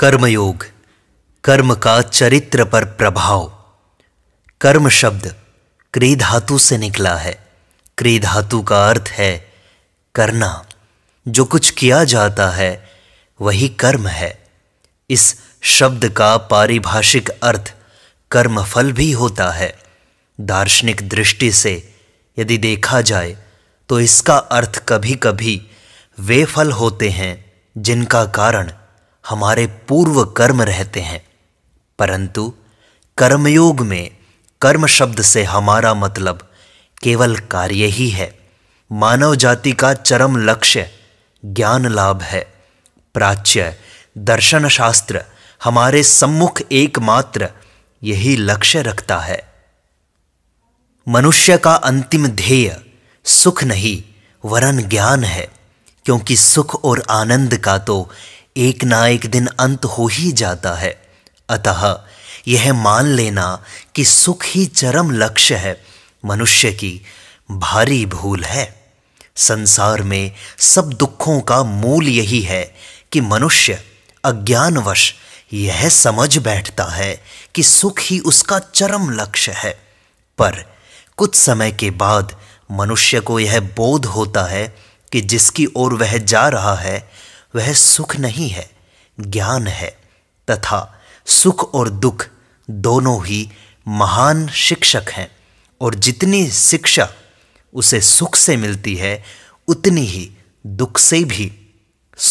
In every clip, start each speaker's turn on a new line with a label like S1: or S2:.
S1: कर्मयोग कर्म का चरित्र पर प्रभाव कर्म शब्द क्री धातु से निकला है क्री धातु का अर्थ है करना जो कुछ किया जाता है वही कर्म है इस शब्द का पारिभाषिक अर्थ कर्मफल भी होता है दार्शनिक दृष्टि से यदि देखा जाए तो इसका अर्थ कभी कभी वे फल होते हैं जिनका कारण हमारे पूर्व कर्म रहते हैं परंतु कर्मयोग में कर्म शब्द से हमारा मतलब केवल कार्य ही है मानव जाति का चरम लक्ष्य ज्ञान लाभ है प्राच्य दर्शन शास्त्र हमारे सम्मुख एकमात्र यही लक्ष्य रखता है मनुष्य का अंतिम ध्येय सुख नहीं वरन ज्ञान है क्योंकि सुख और आनंद का तो एक ना एक दिन अंत हो ही जाता है अतः यह मान लेना कि सुख ही चरम लक्ष्य है मनुष्य की भारी भूल है संसार में सब दुखों का मूल यही है कि मनुष्य अज्ञानवश यह समझ बैठता है कि सुख ही उसका चरम लक्ष्य है पर कुछ समय के बाद मनुष्य को यह बोध होता है कि जिसकी ओर वह जा रहा है वह सुख नहीं है ज्ञान है तथा सुख और दुख दोनों ही महान शिक्षक हैं और जितनी शिक्षा उसे सुख से मिलती है उतनी ही दुख से भी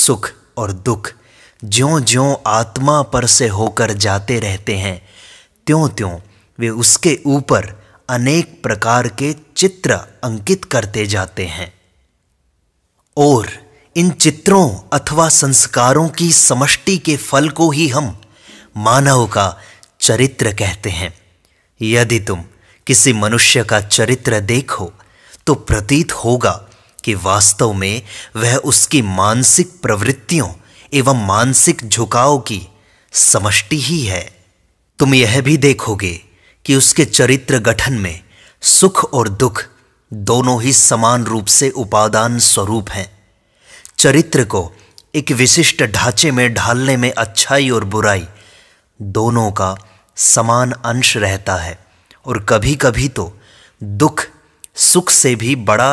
S1: सुख और दुख ज्यो ज्यो आत्मा पर से होकर जाते रहते हैं त्यों त्यों वे उसके ऊपर अनेक प्रकार के चित्र अंकित करते जाते हैं और इन चित्रों अथवा संस्कारों की समष्टि के फल को ही हम मानव का चरित्र कहते हैं यदि तुम किसी मनुष्य का चरित्र देखो तो प्रतीत होगा कि वास्तव में वह उसकी मानसिक प्रवृत्तियों एवं मानसिक झुकाव की समष्टि ही है तुम यह भी देखोगे कि उसके चरित्र गठन में सुख और दुख दोनों ही समान रूप से उपादान स्वरूप हैं चरित्र को एक विशिष्ट ढांचे में ढालने में अच्छाई और बुराई दोनों का समान अंश रहता है और कभी कभी तो दुख सुख से भी बड़ा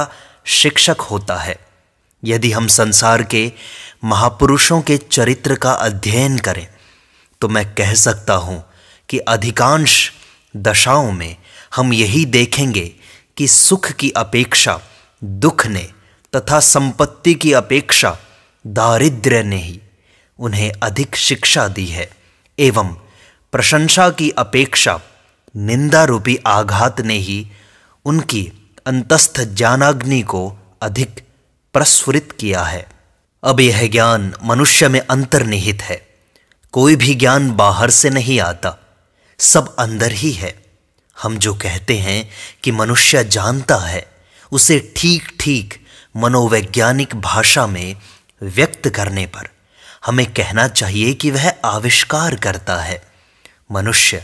S1: शिक्षक होता है यदि हम संसार के महापुरुषों के चरित्र का अध्ययन करें तो मैं कह सकता हूँ कि अधिकांश दशाओं में हम यही देखेंगे कि सुख की अपेक्षा दुख ने तथा संपत्ति की अपेक्षा दारिद्र्य ने ही उन्हें अधिक शिक्षा दी है एवं प्रशंसा की अपेक्षा निंदा रूपी आघात ने ही उनकी अंतस्थ ज्ञानाग्नि को अधिक प्रस्फुरित किया है अब यह ज्ञान मनुष्य में अंतर्निहित है कोई भी ज्ञान बाहर से नहीं आता सब अंदर ही है हम जो कहते हैं कि मनुष्य जानता है उसे ठीक ठीक मनोवैज्ञानिक भाषा में व्यक्त करने पर हमें कहना चाहिए कि वह आविष्कार करता है मनुष्य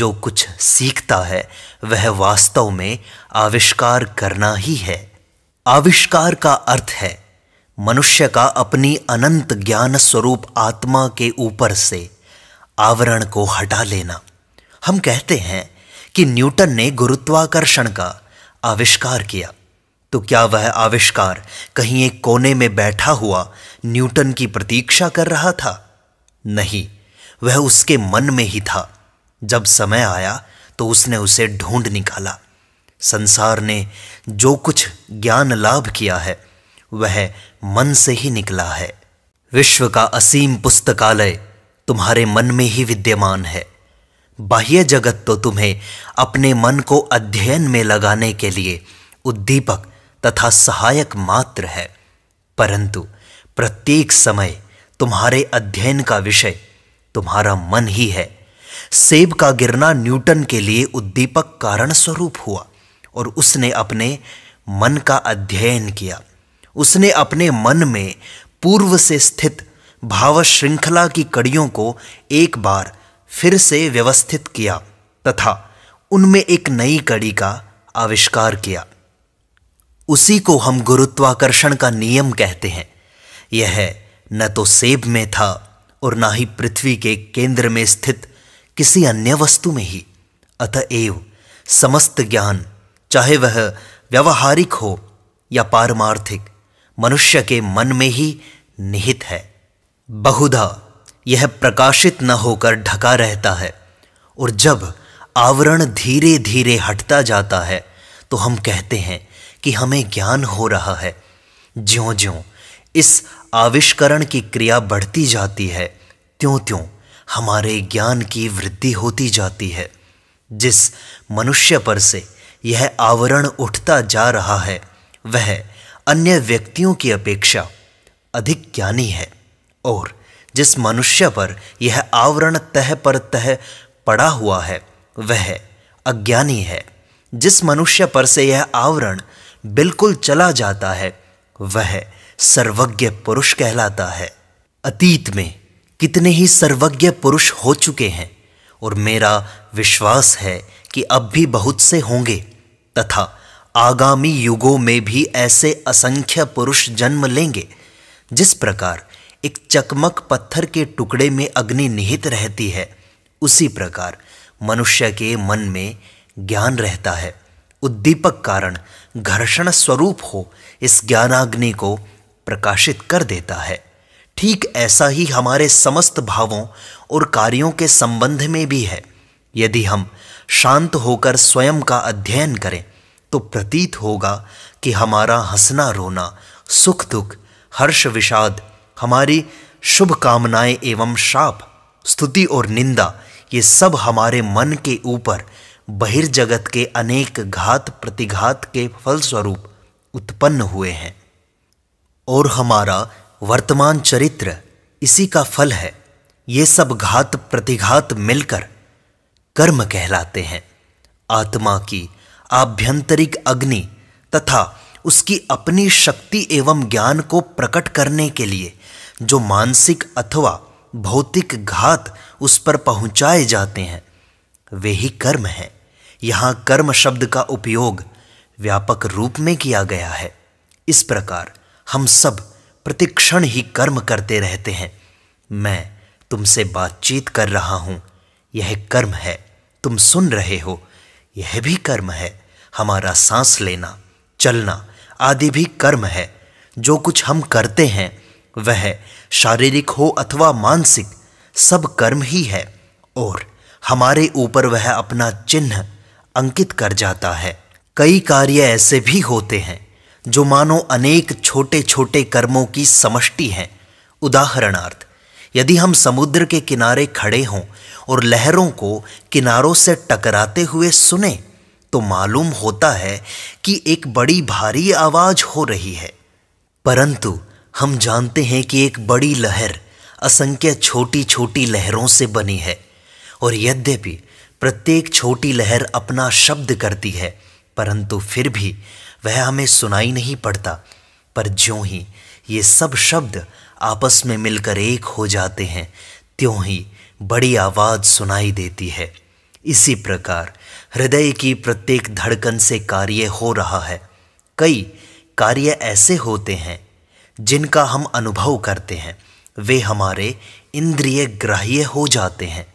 S1: जो कुछ सीखता है वह वास्तव में आविष्कार करना ही है आविष्कार का अर्थ है मनुष्य का अपनी अनंत ज्ञान स्वरूप आत्मा के ऊपर से आवरण को हटा लेना हम कहते हैं कि न्यूटन ने गुरुत्वाकर्षण का आविष्कार किया तो क्या वह आविष्कार कहीं एक कोने में बैठा हुआ न्यूटन की प्रतीक्षा कर रहा था नहीं वह उसके मन में ही था जब समय आया तो उसने उसे ढूंढ निकाला संसार ने जो कुछ ज्ञान लाभ किया है वह मन से ही निकला है विश्व का असीम पुस्तकालय तुम्हारे मन में ही विद्यमान है बाह्य जगत तो तुम्हें अपने मन को अध्ययन में लगाने के लिए उद्दीपक तथा सहायक मात्र है परंतु प्रत्येक समय तुम्हारे अध्ययन का विषय तुम्हारा मन ही है सेब का गिरना न्यूटन के लिए उद्दीपक कारण स्वरूप हुआ और उसने अपने मन का अध्ययन किया उसने अपने मन में पूर्व से स्थित भाव श्रृंखला की कड़ियों को एक बार फिर से व्यवस्थित किया तथा उनमें एक नई कड़ी का आविष्कार किया उसी को हम गुरुत्वाकर्षण का नियम कहते हैं यह न तो सेब में था और ना ही पृथ्वी के केंद्र में स्थित किसी अन्य वस्तु में ही अतएव समस्त ज्ञान चाहे वह व्यवहारिक हो या पारमार्थिक मनुष्य के मन में ही निहित है बहुधा यह प्रकाशित न होकर ढका रहता है और जब आवरण धीरे धीरे हटता जाता है तो हम कहते हैं कि हमें ज्ञान हो रहा है ज्यो ज्यो इस आविष्करण की क्रिया बढ़ती जाती है त्यों त्यों हमारे ज्ञान की वृद्धि होती जाती है जिस मनुष्य पर से यह आवरण उठता जा रहा है वह अन्य व्यक्तियों की अपेक्षा अधिक ज्ञानी है और जिस मनुष्य पर यह आवरण तह पर तह पड़ा हुआ है वह अज्ञानी है जिस मनुष्य पर से यह आवरण बिल्कुल चला जाता है वह सर्वज्ञ पुरुष कहलाता है अतीत में कितने ही सर्वज्ञ पुरुष हो चुके हैं और मेरा विश्वास है कि अब भी बहुत से होंगे तथा आगामी युगों में भी ऐसे असंख्य पुरुष जन्म लेंगे जिस प्रकार एक चकमक पत्थर के टुकड़े में अग्नि निहित रहती है उसी प्रकार मनुष्य के मन में ज्ञान रहता है उद्दीपक कारण घर्षण स्वरूप हो इस ज्ञानाग्नि को प्रकाशित कर देता है ठीक ऐसा ही हमारे समस्त भावों और कार्यों के संबंध में भी है यदि हम शांत होकर स्वयं का अध्ययन करें तो प्रतीत होगा कि हमारा हंसना रोना सुख दुख हर्ष विषाद हमारी शुभकामनाएं एवं शाप स्तुति और निंदा ये सब हमारे मन के ऊपर बहिर्जगत के अनेक घात प्रतिघात के फलस्वरूप उत्पन्न हुए हैं और हमारा वर्तमान चरित्र इसी का फल है ये सब घात प्रतिघात मिलकर कर्म कहलाते हैं आत्मा की आभ्यंतरिक अग्नि तथा उसकी अपनी शक्ति एवं ज्ञान को प्रकट करने के लिए जो मानसिक अथवा भौतिक घात उस पर पहुंचाए जाते हैं वे ही कर्म हैं यहाँ कर्म शब्द का उपयोग व्यापक रूप में किया गया है इस प्रकार हम सब प्रतिक्षण ही कर्म करते रहते हैं मैं तुमसे बातचीत कर रहा हूं यह कर्म है तुम सुन रहे हो यह भी कर्म है हमारा सांस लेना चलना आदि भी कर्म है जो कुछ हम करते हैं वह शारीरिक हो अथवा मानसिक सब कर्म ही है और हमारे ऊपर वह अपना चिन्ह अंकित कर जाता है कई कार्य ऐसे भी होते हैं जो मानो अनेक छोटे छोटे कर्मों की समष्टि हैं उदाहरणार्थ यदि हम समुद्र के किनारे खड़े हों और लहरों को किनारों से टकराते हुए सुने तो मालूम होता है कि एक बड़ी भारी आवाज हो रही है परंतु हम जानते हैं कि एक बड़ी लहर असंख्य छोटी छोटी लहरों से बनी है और यद्यपि प्रत्येक छोटी लहर अपना शब्द करती है परंतु फिर भी वह हमें सुनाई नहीं पड़ता पर ज्यों ही ये सब शब्द आपस में मिलकर एक हो जाते हैं त्यों ही बड़ी आवाज़ सुनाई देती है इसी प्रकार हृदय की प्रत्येक धड़कन से कार्य हो रहा है कई कार्य ऐसे होते हैं जिनका हम अनुभव करते हैं वे हमारे इंद्रिय ग्राह्य हो जाते हैं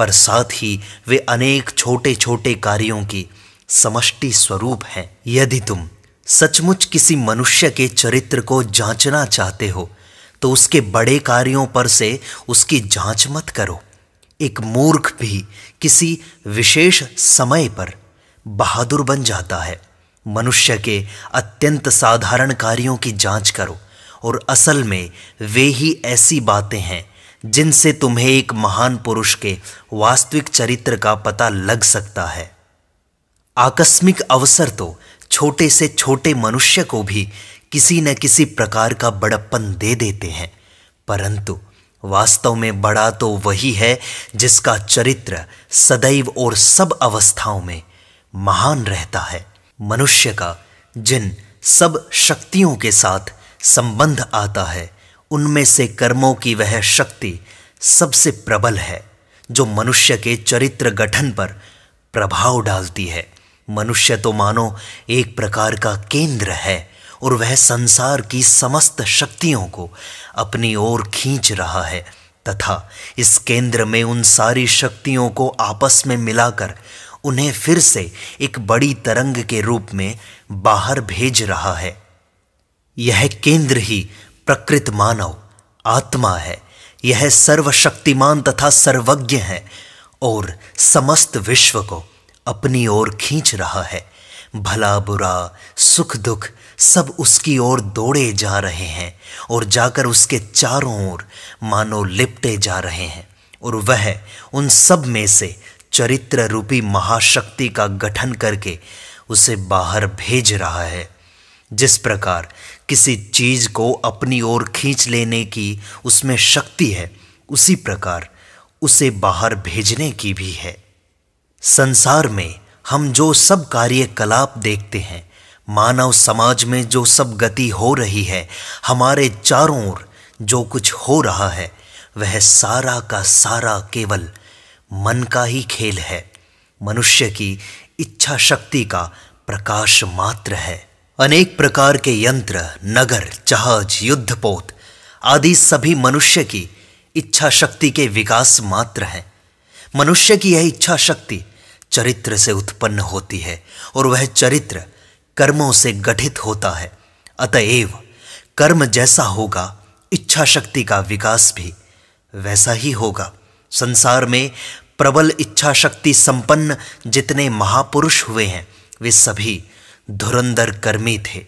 S1: पर साथ ही वे अनेक छोटे छोटे कार्यों की समष्टि स्वरूप हैं यदि तुम सचमुच किसी मनुष्य के चरित्र को जांचना चाहते हो तो उसके बड़े कार्यों पर से उसकी जांच मत करो एक मूर्ख भी किसी विशेष समय पर बहादुर बन जाता है मनुष्य के अत्यंत साधारण कार्यों की जांच करो और असल में वे ही ऐसी बातें हैं जिनसे तुम्हें एक महान पुरुष के वास्तविक चरित्र का पता लग सकता है आकस्मिक अवसर तो छोटे से छोटे मनुष्य को भी किसी न किसी प्रकार का बड़प्पन दे देते हैं परंतु वास्तव में बड़ा तो वही है जिसका चरित्र सदैव और सब अवस्थाओं में महान रहता है मनुष्य का जिन सब शक्तियों के साथ संबंध आता है उनमें से कर्मों की वह शक्ति सबसे प्रबल है जो मनुष्य के चरित्र गठन पर प्रभाव डालती है मनुष्य तो मानो एक प्रकार का केंद्र है और वह संसार की समस्त शक्तियों को अपनी ओर खींच रहा है तथा इस केंद्र में उन सारी शक्तियों को आपस में मिलाकर उन्हें फिर से एक बड़ी तरंग के रूप में बाहर भेज रहा है यह केंद्र ही प्रकृत मानव आत्मा है यह सर्वशक्तिमान तथा सर्वज्ञ है और समस्त विश्व को अपनी ओर खींच रहा है भला बुरा सुख दुख सब उसकी ओर दौड़े जा रहे हैं और जाकर उसके चारों ओर मानो लिपटे जा रहे हैं और वह उन सब में से चरित्र रूपी महाशक्ति का गठन करके उसे बाहर भेज रहा है जिस प्रकार किसी चीज़ को अपनी ओर खींच लेने की उसमें शक्ति है उसी प्रकार उसे बाहर भेजने की भी है संसार में हम जो सब कार्यकलाप देखते हैं मानव समाज में जो सब गति हो रही है हमारे चारों ओर जो कुछ हो रहा है वह सारा का सारा केवल मन का ही खेल है मनुष्य की इच्छा शक्ति का प्रकाश मात्र है अनेक प्रकार के यंत्र नगर जहाज युद्धपोत आदि सभी मनुष्य की इच्छा शक्ति के विकास मात्र हैं मनुष्य की यह इच्छा शक्ति चरित्र से उत्पन्न होती है और वह चरित्र कर्मों से गठित होता है अतएव कर्म जैसा होगा इच्छा शक्ति का विकास भी वैसा ही होगा संसार में प्रबल इच्छा शक्ति संपन्न जितने महापुरुष हुए हैं वे सभी धुरंधर कर्मी थे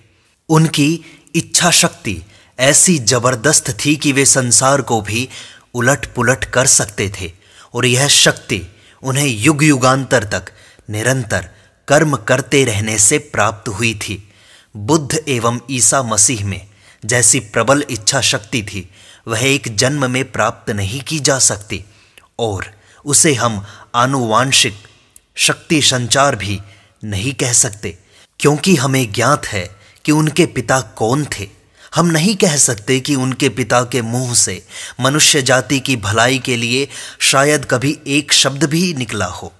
S1: उनकी इच्छा शक्ति ऐसी जबरदस्त थी कि वे संसार को भी उलट पुलट कर सकते थे और यह शक्ति उन्हें युग युगांतर तक निरंतर कर्म करते रहने से प्राप्त हुई थी बुद्ध एवं ईसा मसीह में जैसी प्रबल इच्छा शक्ति थी वह एक जन्म में प्राप्त नहीं की जा सकती और उसे हम आनुवांशिक शक्ति संचार भी नहीं कह सकते क्योंकि हमें ज्ञात है कि उनके पिता कौन थे हम नहीं कह सकते कि उनके पिता के मुंह से मनुष्य जाति की भलाई के लिए शायद कभी एक शब्द भी निकला हो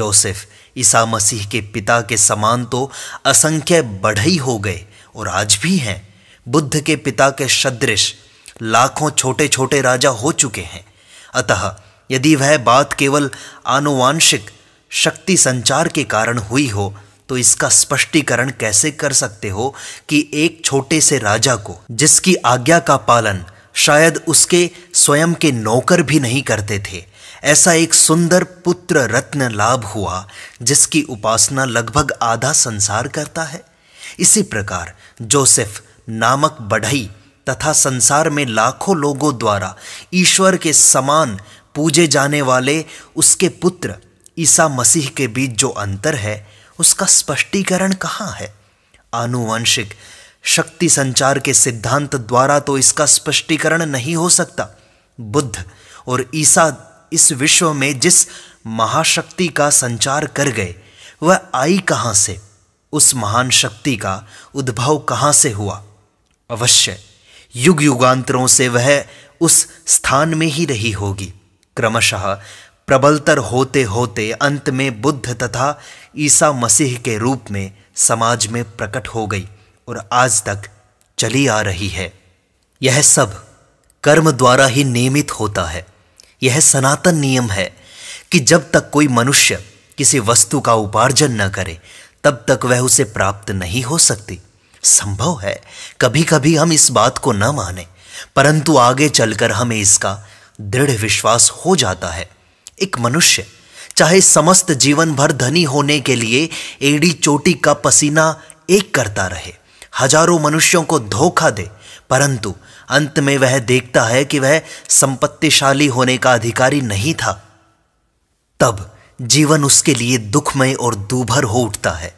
S1: जोसेफ ईसा मसीह के पिता के समान तो असंख्य बढ़ई हो गए और आज भी हैं बुद्ध के पिता के सदृश लाखों छोटे छोटे राजा हो चुके हैं अतः यदि वह बात केवल आनुवांशिक शक्ति संचार के कारण हुई हो तो इसका स्पष्टीकरण कैसे कर सकते हो कि एक छोटे से राजा को जिसकी आज्ञा का पालन शायद उसके स्वयं के नौकर भी नहीं करते थे ऐसा एक सुंदर पुत्र रत्न लाभ हुआ जिसकी उपासना लगभग आधा संसार करता है इसी प्रकार जोसेफ नामक बढ़ई तथा संसार में लाखों लोगों द्वारा ईश्वर के समान पूजे जाने वाले उसके पुत्र ईसा मसीह के बीच जो अंतर है उसका स्पष्टीकरण कहाँ है आनुवंशिक शक्ति संचार के सिद्धांत द्वारा तो इसका स्पष्टीकरण नहीं हो सकता बुद्ध और ईसा इस विश्व में जिस महाशक्ति का संचार कर गए वह आई कहाँ से उस महान शक्ति का उद्भव कहाँ से हुआ अवश्य युग युगांतरों से वह उस स्थान में ही रही होगी क्रमशः प्रबलतर होते होते अंत में बुद्ध तथा ईसा मसीह के रूप में समाज में प्रकट हो गई और आज तक चली आ रही है यह सब कर्म द्वारा ही नियमित होता है यह सनातन नियम है कि जब तक कोई मनुष्य किसी वस्तु का उपार्जन न करे तब तक वह उसे प्राप्त नहीं हो सकती संभव है कभी कभी हम इस बात को न माने परंतु आगे चलकर हमें इसका दृढ़ विश्वास हो जाता है एक मनुष्य चाहे समस्त जीवन भर धनी होने के लिए एड़ी चोटी का पसीना एक करता रहे हजारों मनुष्यों को धोखा दे परंतु अंत में वह देखता है कि वह संपत्तिशाली होने का अधिकारी नहीं था तब जीवन उसके लिए दुखमय और दूभर हो उठता है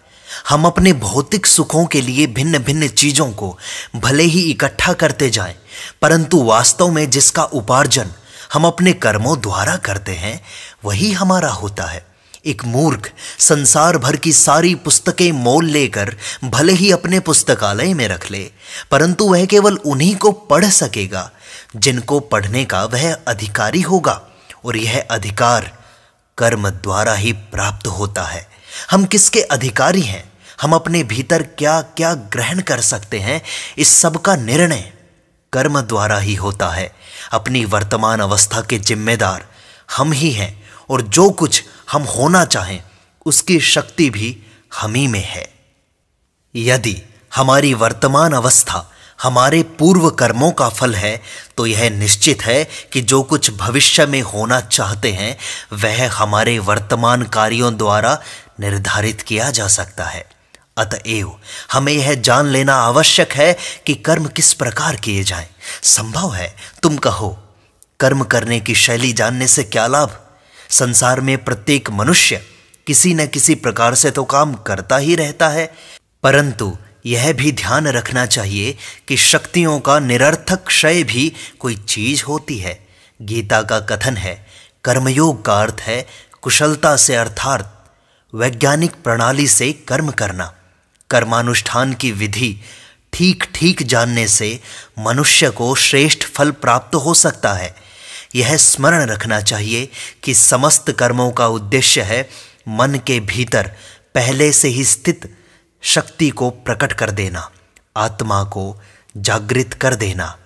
S1: हम अपने भौतिक सुखों के लिए भिन्न भिन्न चीजों को भले ही इकट्ठा करते जाएं, परंतु वास्तव में जिसका उपार्जन हम अपने कर्मों द्वारा करते हैं वही हमारा होता है एक मूर्ख संसार भर की सारी पुस्तकें मोल लेकर भले ही अपने पुस्तकालय में रख ले परंतु वह केवल उन्हीं को पढ़ सकेगा जिनको पढ़ने का वह अधिकारी होगा और यह अधिकार कर्म द्वारा ही प्राप्त होता है हम किसके अधिकारी हैं हम अपने भीतर क्या क्या ग्रहण कर सकते हैं इस सब का निर्णय कर्म द्वारा ही होता है अपनी वर्तमान अवस्था के जिम्मेदार हम ही हैं और जो कुछ हम होना चाहें उसकी शक्ति भी हम ही में है यदि हमारी वर्तमान अवस्था हमारे पूर्व कर्मों का फल है तो यह निश्चित है कि जो कुछ भविष्य में होना चाहते हैं वह हमारे वर्तमान कार्यों द्वारा निर्धारित किया जा सकता है अतएव हमें यह जान लेना आवश्यक है कि कर्म किस प्रकार किए जाएं। संभव है तुम कहो कर्म करने की शैली जानने से क्या लाभ संसार में प्रत्येक मनुष्य किसी न किसी प्रकार से तो काम करता ही रहता है परंतु यह भी ध्यान रखना चाहिए कि शक्तियों का निरर्थक क्षय भी कोई चीज होती है गीता का कथन है कर्मयोग का अर्थ है कुशलता से अर्थार्थ वैज्ञानिक प्रणाली से कर्म करना कर्मानुष्ठान की विधि ठीक ठीक जानने से मनुष्य को श्रेष्ठ फल प्राप्त हो सकता है यह स्मरण रखना चाहिए कि समस्त कर्मों का उद्देश्य है मन के भीतर पहले से ही स्थित शक्ति को प्रकट कर देना आत्मा को जागृत कर देना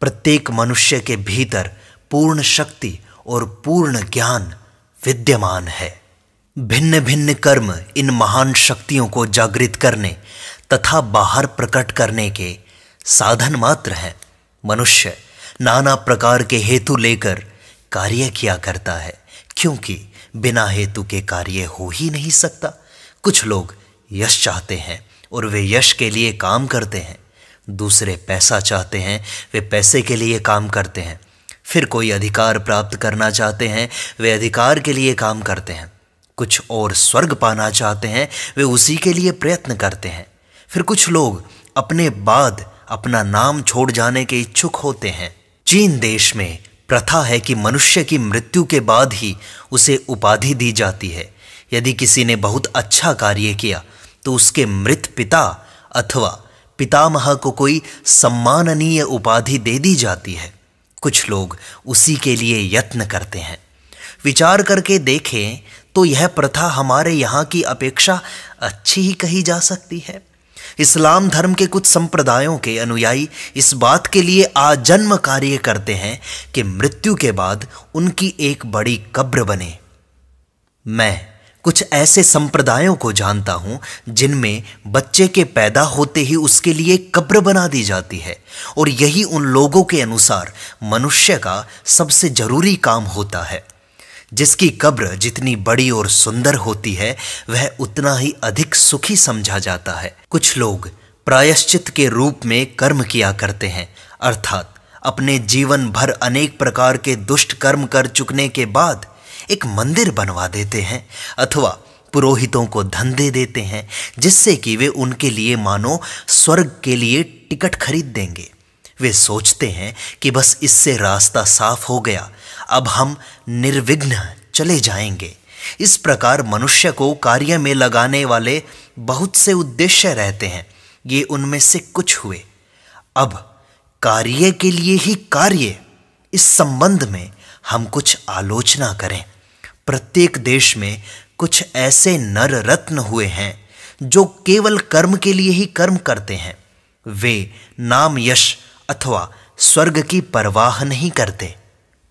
S1: प्रत्येक मनुष्य के भीतर पूर्ण शक्ति और पूर्ण ज्ञान विद्यमान है भिन्न भिन्न कर्म इन महान शक्तियों को जागृत करने तथा बाहर प्रकट करने के साधन मात्र हैं मनुष्य नाना प्रकार के हेतु लेकर कार्य किया करता है क्योंकि बिना हेतु के कार्य हो ही नहीं सकता कुछ लोग यश चाहते हैं और वे यश के लिए काम करते हैं दूसरे पैसा चाहते हैं वे पैसे के लिए काम करते हैं फिर कोई अधिकार प्राप्त करना चाहते हैं वे अधिकार के लिए काम करते हैं कुछ और स्वर्ग पाना चाहते हैं वे उसी के लिए प्रयत्न करते हैं फिर कुछ लोग अपने बाद अपना नाम छोड़ जाने के इच्छुक होते हैं चीन देश में प्रथा है कि मनुष्य की मृत्यु के बाद ही उसे उपाधि दी जाती है यदि किसी ने बहुत अच्छा कार्य किया तो उसके मृत पिता अथवा पितामह को कोई सम्माननीय उपाधि दे दी जाती है कुछ लोग उसी के लिए यत्न करते हैं विचार करके देखें तो यह प्रथा हमारे यहाँ की अपेक्षा अच्छी ही कही जा सकती है इस्लाम धर्म के कुछ संप्रदायों के अनुयायी इस बात के लिए आजन्म कार्य करते हैं कि मृत्यु के बाद उनकी एक बड़ी कब्र बने मैं कुछ ऐसे संप्रदायों को जानता हूं जिनमें बच्चे के पैदा होते ही उसके लिए कब्र बना दी जाती है और यही उन लोगों के अनुसार मनुष्य का सबसे ज़रूरी काम होता है जिसकी कब्र जितनी बड़ी और सुंदर होती है वह उतना ही अधिक सुखी समझा जाता है कुछ लोग प्रायश्चित के रूप में कर्म किया करते हैं अर्थात अपने जीवन भर अनेक प्रकार के दुष्ट कर्म कर चुकने के बाद एक मंदिर बनवा देते हैं अथवा पुरोहितों को धन दे देते हैं जिससे कि वे उनके लिए मानो स्वर्ग के लिए टिकट खरीद देंगे वे सोचते हैं कि बस इससे रास्ता साफ हो गया अब हम निर्विघ्न चले जाएंगे इस प्रकार मनुष्य को कार्य में लगाने वाले बहुत से उद्देश्य रहते हैं ये उनमें से कुछ हुए अब कार्य के लिए ही कार्य इस संबंध में हम कुछ आलोचना करें प्रत्येक देश में कुछ ऐसे नर रत्न हुए हैं जो केवल कर्म के लिए ही कर्म करते हैं वे नाम यश अथवा स्वर्ग की परवाह नहीं करते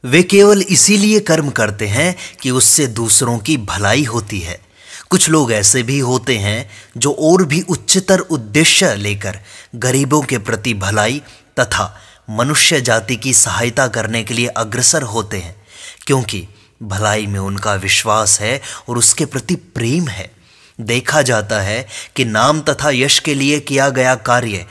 S1: वे केवल इसीलिए कर्म करते हैं कि उससे दूसरों की भलाई होती है कुछ लोग ऐसे भी होते हैं जो और भी उच्चतर उद्देश्य लेकर गरीबों के प्रति भलाई तथा मनुष्य जाति की सहायता करने के लिए अग्रसर होते हैं क्योंकि भलाई में उनका विश्वास है और उसके प्रति प्रेम है देखा जाता है कि नाम तथा यश के लिए किया गया कार्य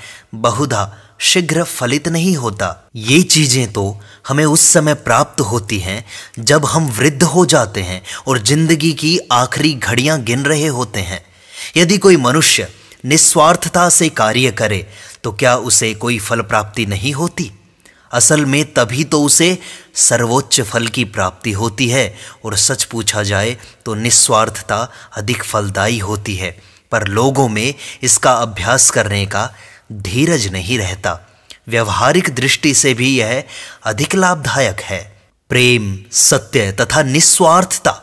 S1: बहुधा शीघ्र फलित नहीं होता ये चीज़ें तो हमें उस समय प्राप्त होती हैं जब हम वृद्ध हो जाते हैं और जिंदगी की आखिरी घड़ियां गिन रहे होते हैं यदि कोई मनुष्य निस्वार्थता से कार्य करे तो क्या उसे कोई फल प्राप्ति नहीं होती असल में तभी तो उसे सर्वोच्च फल की प्राप्ति होती है और सच पूछा जाए तो निस्वार्थता अधिक फलदायी होती है पर लोगों में इसका अभ्यास करने का धीरज नहीं रहता व्यवहारिक दृष्टि से भी यह अधिक लाभदायक है प्रेम सत्य तथा निस्वार्थता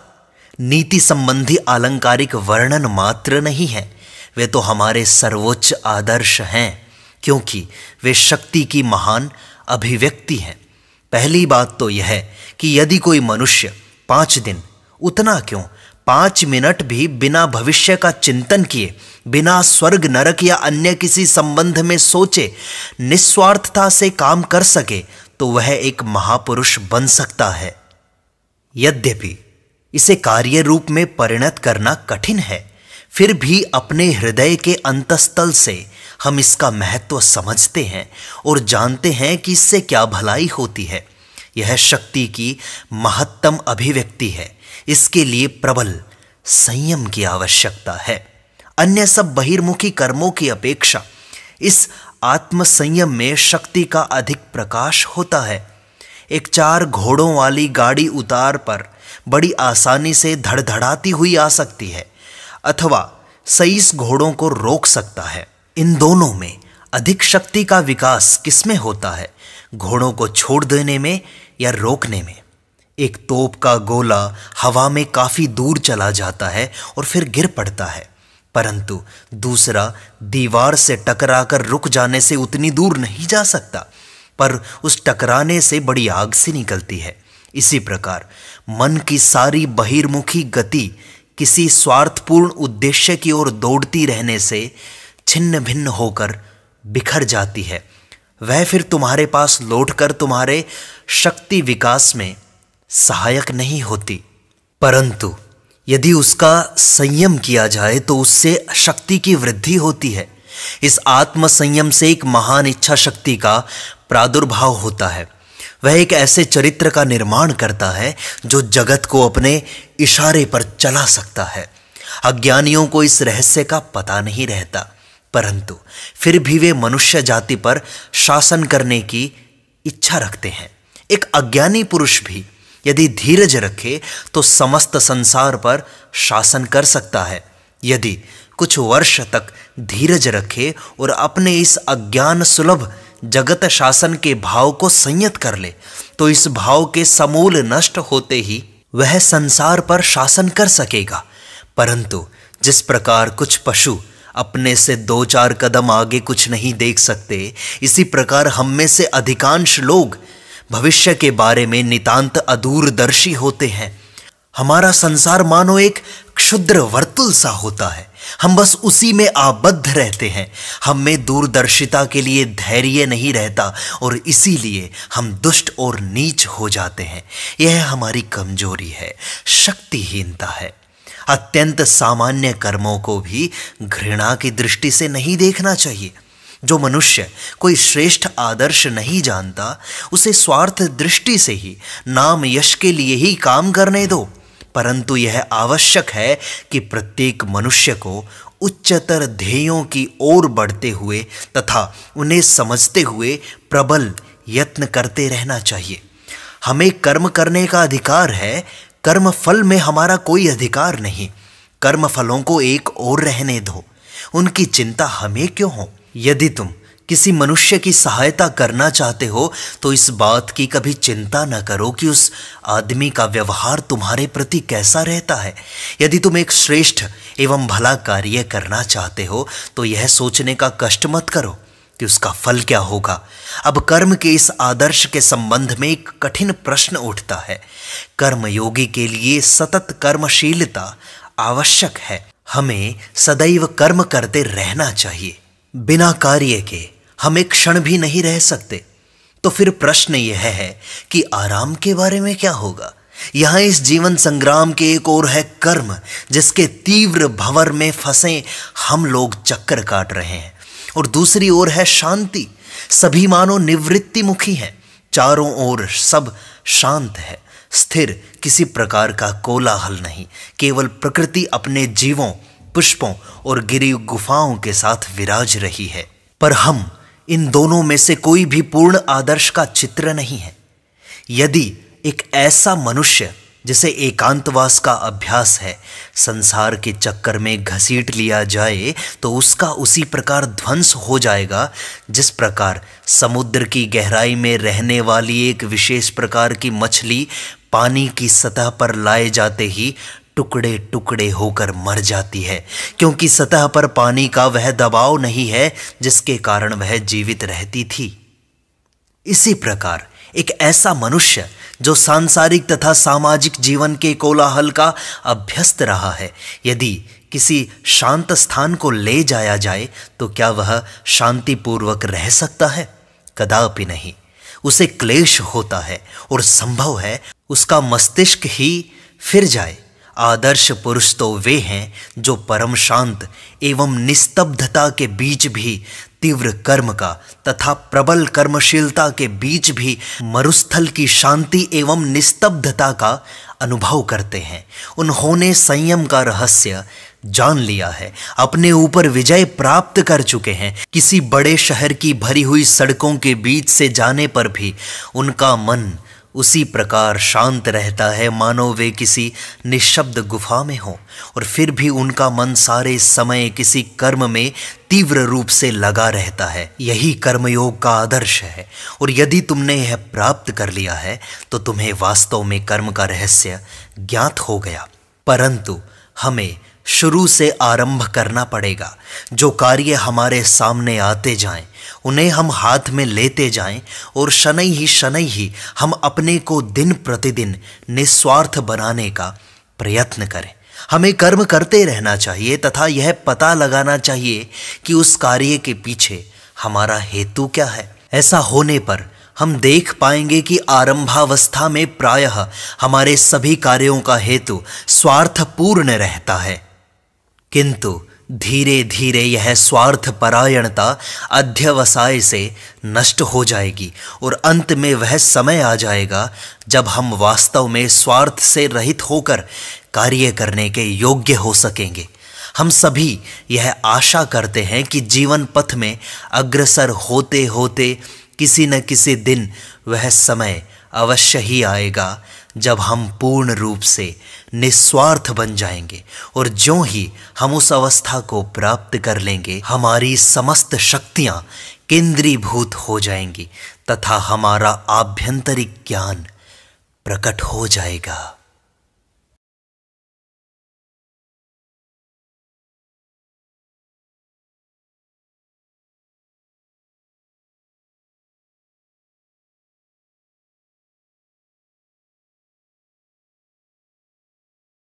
S1: नीति संबंधी आलंकारिक वर्णन मात्र नहीं है वे तो हमारे सर्वोच्च आदर्श हैं क्योंकि वे शक्ति की महान अभिव्यक्ति हैं पहली बात तो यह कि यदि कोई मनुष्य पांच दिन उतना क्यों पांच मिनट भी बिना भविष्य का चिंतन किए बिना स्वर्ग नरक या अन्य किसी संबंध में सोचे निस्वार्थता से काम कर सके तो वह एक महापुरुष बन सकता है यद्यपि इसे कार्य रूप में परिणत करना कठिन है फिर भी अपने हृदय के अंतस्थल से हम इसका महत्व समझते हैं और जानते हैं कि इससे क्या भलाई होती है यह शक्ति की महत्तम अभिव्यक्ति है इसके लिए प्रबल संयम की आवश्यकता है अन्य सब बहिर्मुखी कर्मों की अपेक्षा इस आत्मसंयम में शक्ति का अधिक प्रकाश होता है एक चार घोड़ों वाली गाड़ी उतार पर बड़ी आसानी से धड़धड़ाती हुई आ सकती है अथवा सईस घोड़ों को रोक सकता है इन दोनों में अधिक शक्ति का विकास किसमें होता है घोड़ों को छोड़ देने में या रोकने में एक तोप का गोला हवा में काफ़ी दूर चला जाता है और फिर गिर पड़ता है परंतु दूसरा दीवार से टकराकर रुक जाने से उतनी दूर नहीं जा सकता पर उस टकराने से बड़ी आग से निकलती है इसी प्रकार मन की सारी बहिर्मुखी गति किसी स्वार्थपूर्ण उद्देश्य की ओर दौड़ती रहने से छिन्न भिन्न होकर बिखर जाती है वह फिर तुम्हारे पास लौटकर तुम्हारे शक्ति विकास में सहायक नहीं होती परंतु यदि उसका संयम किया जाए तो उससे शक्ति की वृद्धि होती है इस आत्म संयम से एक महान इच्छा शक्ति का प्रादुर्भाव होता है वह एक ऐसे चरित्र का निर्माण करता है जो जगत को अपने इशारे पर चला सकता है अज्ञानियों को इस रहस्य का पता नहीं रहता परंतु फिर भी वे मनुष्य जाति पर शासन करने की इच्छा रखते हैं एक अज्ञानी पुरुष भी यदि धीरज रखे तो समस्त संसार पर शासन कर सकता है यदि कुछ वर्ष तक धीरज रखे और अपने इस अज्ञान सुलभ जगत शासन के भाव को संयत कर ले तो इस भाव के समूल नष्ट होते ही वह संसार पर शासन कर सकेगा परंतु जिस प्रकार कुछ पशु अपने से दो चार कदम आगे कुछ नहीं देख सकते इसी प्रकार हम में से अधिकांश लोग भविष्य के बारे में नितांत अदूरदर्शी होते हैं हमारा संसार मानो एक क्षुद्र वर्तुल सा होता है हम बस उसी में आबद्ध रहते हैं हम में दूरदर्शिता के लिए धैर्य नहीं रहता और इसीलिए हम दुष्ट और नीच हो जाते हैं यह हमारी कमजोरी है शक्तिहीनता है अत्यंत सामान्य कर्मों को भी घृणा की दृष्टि से नहीं देखना चाहिए जो मनुष्य कोई श्रेष्ठ आदर्श नहीं जानता उसे स्वार्थ दृष्टि से ही नाम यश के लिए ही काम करने दो परंतु यह आवश्यक है कि प्रत्येक मनुष्य को उच्चतर ध्येयों की ओर बढ़ते हुए तथा उन्हें समझते हुए प्रबल यत्न करते रहना चाहिए हमें कर्म करने का अधिकार है कर्म फल में हमारा कोई अधिकार नहीं कर्म फलों को एक और रहने दो उनकी चिंता हमें क्यों हो यदि तुम किसी मनुष्य की सहायता करना चाहते हो तो इस बात की कभी चिंता न करो कि उस आदमी का व्यवहार तुम्हारे प्रति कैसा रहता है यदि तुम एक श्रेष्ठ एवं भला कार्य करना चाहते हो तो यह सोचने का कष्ट मत करो कि उसका फल क्या होगा अब कर्म के इस आदर्श के संबंध में एक कठिन प्रश्न उठता है कर्मयोगी के लिए सतत कर्मशीलता आवश्यक है हमें सदैव कर्म करते रहना चाहिए बिना कार्य के हम एक क्षण भी नहीं रह सकते तो फिर प्रश्न यह है कि आराम के बारे में क्या होगा यहां इस जीवन संग्राम के एक और है कर्म जिसके तीव्र भंवर में फंसे हम लोग चक्कर काट रहे हैं और दूसरी ओर है शांति सभी मानो निवृत्ति मुखी है चारों ओर सब शांत है स्थिर किसी प्रकार का कोलाहल नहीं केवल प्रकृति अपने जीवों पुष्पों और गिरी गुफाओं के साथ विराज रही है पर हम इन दोनों में से कोई भी पूर्ण आदर्श का चित्र नहीं है यदि एक ऐसा मनुष्य जिसे एकांतवास का अभ्यास है संसार के चक्कर में घसीट लिया जाए तो उसका उसी प्रकार ध्वंस हो जाएगा जिस प्रकार समुद्र की गहराई में रहने वाली एक विशेष प्रकार की मछली पानी की सतह पर लाए जाते ही टुकड़े टुकड़े होकर मर जाती है क्योंकि सतह पर पानी का वह दबाव नहीं है जिसके कारण वह जीवित रहती थी इसी प्रकार एक ऐसा मनुष्य जो सांसारिक तथा सामाजिक जीवन के कोलाहल का अभ्यस्त रहा है यदि किसी शांत स्थान को ले जाया जाए तो क्या वह शांतिपूर्वक रह सकता है कदापि नहीं उसे क्लेश होता है और संभव है उसका मस्तिष्क ही फिर जाए आदर्श पुरुष तो वे हैं जो परम शांत एवं निस्तब्धता के बीच भी तीव्र कर्म का तथा प्रबल कर्मशीलता के बीच भी मरुस्थल की शांति एवं निस्तब्धता का अनुभव करते हैं उन्होंने संयम का रहस्य जान लिया है अपने ऊपर विजय प्राप्त कर चुके हैं किसी बड़े शहर की भरी हुई सड़कों के बीच से जाने पर भी उनका मन उसी प्रकार शांत रहता है मानो वे किसी निशब्द गुफा में हों और फिर भी उनका मन सारे समय किसी कर्म में तीव्र रूप से लगा रहता है यही कर्मयोग का आदर्श है और यदि तुमने यह प्राप्त कर लिया है तो तुम्हें वास्तव में कर्म का रहस्य ज्ञात हो गया परंतु हमें शुरू से आरंभ करना पड़ेगा जो कार्य हमारे सामने आते जाएं उन्हें हम हाथ में लेते जाएं और शनै ही शनै ही हम अपने को दिन प्रतिदिन निस्वार्थ बनाने का प्रयत्न करें हमें कर्म करते रहना चाहिए तथा यह पता लगाना चाहिए कि उस कार्य के पीछे हमारा हेतु क्या है ऐसा होने पर हम देख पाएंगे कि आरंभावस्था में प्रायः हमारे सभी कार्यों का हेतु स्वार्थपूर्ण रहता है किंतु धीरे धीरे यह स्वार्थ परायणता अध्यवसाय से नष्ट हो जाएगी और अंत में वह समय आ जाएगा जब हम वास्तव में स्वार्थ से रहित होकर कार्य करने के योग्य हो सकेंगे हम सभी यह आशा करते हैं कि जीवन पथ में अग्रसर होते होते किसी न किसी दिन वह समय अवश्य ही आएगा जब हम पूर्ण रूप से निस्वार्थ बन जाएंगे और जो ही हम उस अवस्था को प्राप्त कर लेंगे हमारी समस्त शक्तियाँ केंद्रीभूत हो जाएंगी तथा हमारा आभ्यंतरिक ज्ञान प्रकट हो जाएगा